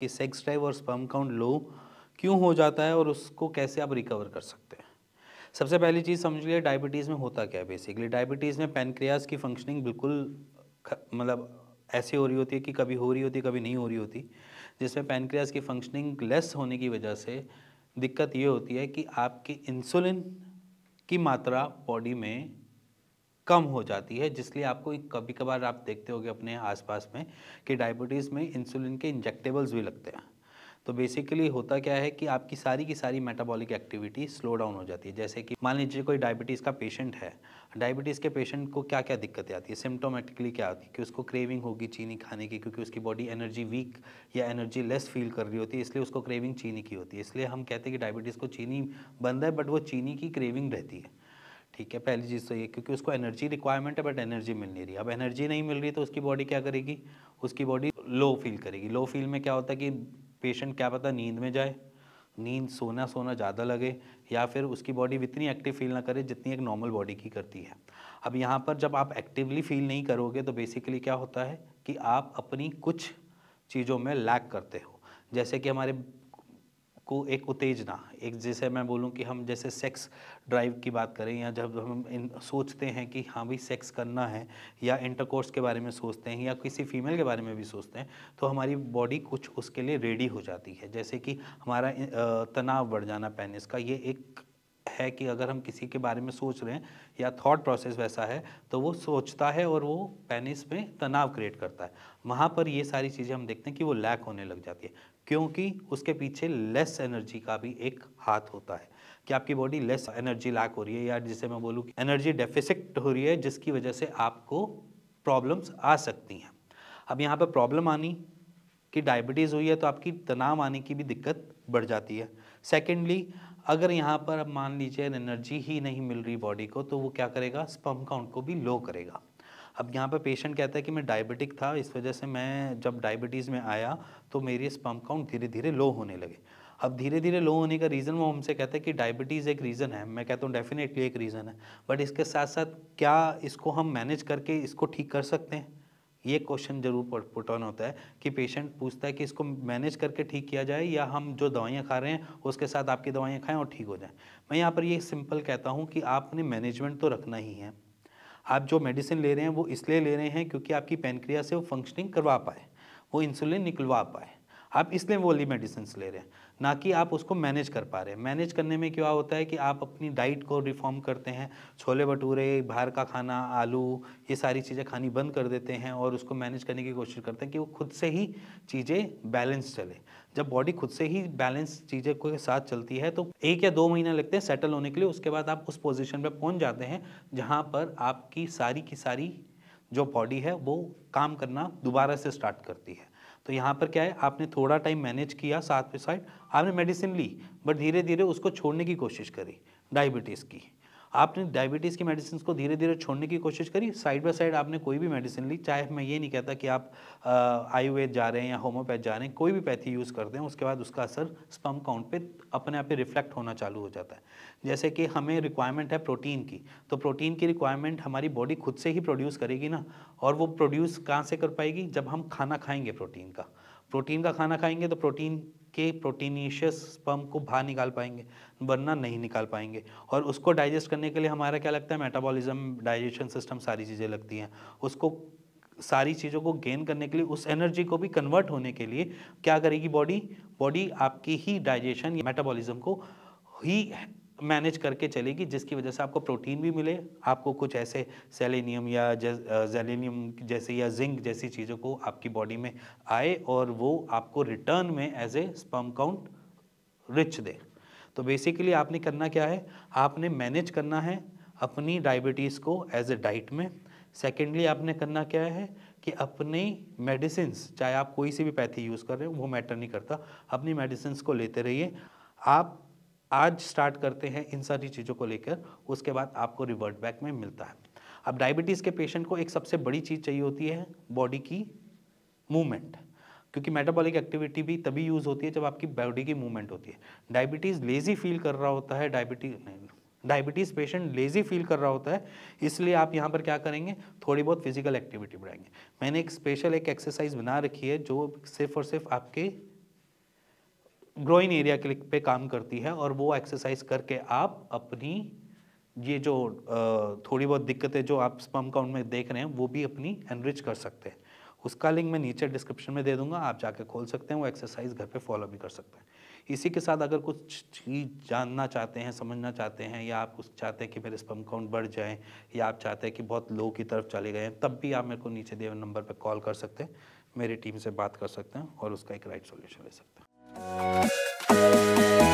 कि sex drive और sperm count low क्यों हो जाता है और उसको कैसे आप रिकवर कर सकते हैं सबसे पहली चीज़ समझ लीजिए डायबिटीज़ में होता क्या है बेसिकली डायबिटीज़ में पेनक्रियाज की फंक्शनिंग बिल्कुल मतलब ऐसी हो रही होती है कि कभी हो रही होती है कभी नहीं हो रही होती जिसमें पेनक्रियाज की फंक्शनिंग लेस होने की वजह से दिक्कत ये होती है कि आपकी इंसुलिन की मात्रा बॉडी में कम हो जाती है जिसलिए आपको कभी कभार आप देखते होंगे अपने आसपास में कि डायबिटीज़ में इंसुलिन के इंजेक्टेबल्स भी लगते हैं तो बेसिकली होता क्या है कि आपकी सारी की सारी मेटाबॉलिक एक्टिविटी स्लो डाउन हो जाती है जैसे कि मान लीजिए कोई डायबिटीज़ का पेशेंट है डायबिटीज़ के पेशेंट को क्या क्या दिक्कतें आती है सिम्टोमेटिकली क्या आती है कि उसको क्रेविंग होगी चीनी खाने की क्योंकि उसकी बॉडी एनर्जी वीक या एनर्जी लेस फील कर रही होती है इसलिए उसको क्रेविंग चीनी की होती है इसलिए हम कहते हैं कि डायबिटीज़ को चीनी बंद है बट वो चीनी की क्रेविंग रहती है ठीक है पहली चीज़ तो ये क्योंकि उसको एनर्जी रिक्वायरमेंट है बट एनर्जी मिल नहीं रही अब एनर्जी नहीं मिल रही तो उसकी बॉडी क्या करेगी उसकी बॉडी लो फील करेगी लो फील में क्या होता है कि पेशेंट क्या पता नींद में जाए नींद सोना सोना ज़्यादा लगे या फिर उसकी बॉडी इतनी एक्टिव फील ना करे जितनी एक नॉर्मल बॉडी की करती है अब यहाँ पर जब आप एक्टिवली फील नहीं करोगे तो बेसिकली क्या होता है कि आप अपनी कुछ चीज़ों में लैक करते हो जैसे कि हमारे को एक उत्तेजना एक जैसे मैं बोलूँ कि हम जैसे सेक्स ड्राइव की बात करें या जब हम इन सोचते हैं कि हाँ भी सेक्स करना है या इंटरकोर्स के बारे में सोचते हैं या किसी फीमेल के बारे में भी सोचते हैं तो हमारी बॉडी कुछ उसके लिए रेडी हो जाती है जैसे कि हमारा तनाव बढ़ जाना पेनिस का ये एक है कि अगर हम किसी के बारे में सोच रहे हैं या थॉट प्रोसेस वैसा है तो वो सोचता है और वो पेनिस में तनाव क्रिएट करता है वहाँ पर ये सारी चीज़ें हम देखते हैं कि वो लैक होने लग जाती है क्योंकि उसके पीछे लेस एनर्जी का भी एक हाथ होता है कि आपकी बॉडी लेस एनर्जी लैक हो रही है या जिसे मैं बोलूँ कि एनर्जी डेफिसिट हो रही है जिसकी वजह से आपको प्रॉब्लम्स आ सकती हैं अब यहाँ पर प्रॉब्लम आनी कि डायबिटीज़ हुई है तो आपकी तनाव आने की भी दिक्कत बढ़ जाती है सेकेंडली अगर यहाँ पर अब मान लीजिए एनर्जी ही नहीं मिल रही बॉडी को तो वो क्या करेगा स्पम काउंट को भी लो करेगा अब यहाँ पर पेशेंट कहता है कि मैं डायबिटिक था इस वजह से मैं जब डायबिटीज़ में आया तो मेरी इस काउंट धीरे धीरे लो होने लगे अब धीरे धीरे लो होने का रीज़न वो हमसे कहते हैं कि डायबिटीज़ एक रीज़न है मैं कहता हूँ डेफिनेटली एक रीज़न है बट इसके साथ साथ क्या इसको हम मैनेज करके इसको ठीक कर सकते हैं ये क्वेश्चन जरूर पुट ऑन होता है कि पेशेंट पूछता है कि इसको मैनेज करके ठीक किया जाए या हम जो दवाइयाँ खा रहे हैं उसके साथ आपकी दवाइयाँ खाएँ और ठीक हो जाएँ मैं यहाँ पर ये सिंपल कहता हूँ कि आपने मैनेजमेंट तो रखना ही है आप जो मेडिसिन ले रहे हैं वो इसलिए ले रहे हैं क्योंकि आपकी पेनक्रिया से वो फंक्शनिंग करवा पाए वो इंसुलिन निकलवा पाए आप इसलिए वो वाली मेडिसिन ले रहे हैं ना कि आप उसको मैनेज कर पा रहे हैं मैनेज करने में क्या होता है कि आप अपनी डाइट को रिफॉर्म करते हैं छोले भटूरे बाहर का खाना आलू ये सारी चीज़ें खानी बंद कर देते हैं और उसको मैनेज करने की कोशिश करते हैं कि वो खुद से ही चीज़ें बैलेंस चले जब बॉडी खुद से ही बैलेंस चीज़ें के साथ चलती है तो एक या दो महीना लगते हैं सेटल होने के लिए उसके बाद आप उस पोजिशन पर पहुँच जाते हैं जहाँ पर आपकी सारी की सारी जो बॉडी है वो काम करना दोबारा से स्टार्ट करती है तो यहाँ पर क्या है आपने थोड़ा टाइम मैनेज किया साथ पे साइड आपने मेडिसिन ली बट धीरे धीरे उसको छोड़ने की कोशिश करी डायबिटीज़ की आपने डायबिटीज़ की मेडिसिन को धीरे धीरे छोड़ने की कोशिश करी साइड बाय साइड आपने कोई भी मेडिसिन ली चाहे मैं ये नहीं कहता कि आप आयुर्वेद जा रहे हैं या होम्योपैथ जा रहे हैं कोई भी पैथी यूज़ करते हैं उसके बाद उसका असर स्पम काउंट पे अपने आप ही रिफ्लेक्ट होना चालू हो जाता है जैसे कि हमें रिक्वायरमेंट है प्रोटीन की तो प्रोटीन की रिक्वायरमेंट हमारी बॉडी खुद से ही प्रोड्यूस करेगी ना और वो प्रोड्यूस कहाँ से कर पाएगी जब हम खाना खाएंगे प्रोटीन का प्रोटीन का खाना खाएंगे तो प्रोटीन के प्रोटीनिशियस पम्प को बाहर निकाल पाएंगे वरना नहीं निकाल पाएंगे और उसको डाइजेस्ट करने के लिए हमारा क्या लगता है मेटाबॉलिज्म डाइजेशन सिस्टम सारी चीज़ें लगती हैं उसको सारी चीज़ों को गेन करने के लिए उस एनर्जी को भी कन्वर्ट होने के लिए क्या करेगी बॉडी बॉडी आपकी ही डाइजेशन या मेटाबॉलिज्म को ही मैनेज करके चलेगी जिसकी वजह से आपको प्रोटीन भी मिले आपको कुछ ऐसे सेलेनियम या जेलेनियम जैसे या जिंक जैसी चीज़ों को आपकी बॉडी में आए और वो आपको रिटर्न में as a sperm count rich दे तो बेसिकली आपने करना क्या है आपने मैनेज करना है अपनी डायबिटीज़ को एज ए डाइट में सेकेंडली आपने करना क्या है कि अपनी मेडिसिन चाहे आप कोई सी भी पैथी यूज़ कर रहे हो वो मैटर नहीं करता अपनी मेडिसिन को लेते रहिए आप आज स्टार्ट करते हैं इन सारी चीज़ों को लेकर उसके बाद आपको रिवर्ट बैक में मिलता है अब डायबिटीज़ के पेशेंट को एक सबसे बड़ी चीज़ चाहिए होती है बॉडी की मूवमेंट क्योंकि मेटाबॉलिक एक्टिविटी भी तभी यूज़ होती है जब आपकी बॉडी की मूवमेंट होती है डायबिटीज़ लेज़ी फील कर रहा होता है diabetes diabetes patient lazy feel कर रहा होता है इसलिए आप यहाँ पर क्या करेंगे थोड़ी बहुत फिजिकल एक्टिविटी बढ़ाएंगे मैंने एक स्पेशल एक एक्सरसाइज बना रखी है जो सिर्फ और सिर्फ आपके ग्रोइन एरिया के पे काम करती है और वो एक्सरसाइज करके आप अपनी ये जो थोड़ी बहुत दिक्कतें जो आप स्पम काउंट में देख रहे हैं वो भी अपनी एनरिच कर सकते हैं उसका लिंक मैं नीचे डिस्क्रिप्शन में दे दूंगा आप जाके खोल सकते हैं वो एक्सरसाइज घर पे फॉलो भी कर सकते हैं इसी के साथ अगर कुछ चीज़ जानना चाहते हैं समझना चाहते हैं या आप कुछ चाहते हैं कि मेरे स्पम काउंट बढ़ जाए या आप चाहते हैं कि बहुत लो की तरफ चले गए तब भी आप मेरे को नीचे दिए नंबर पर कॉल कर सकते हैं मेरी टीम से बात कर सकते हैं और उसका एक राइट सोल्यूशन ले सकते हैं Thank you.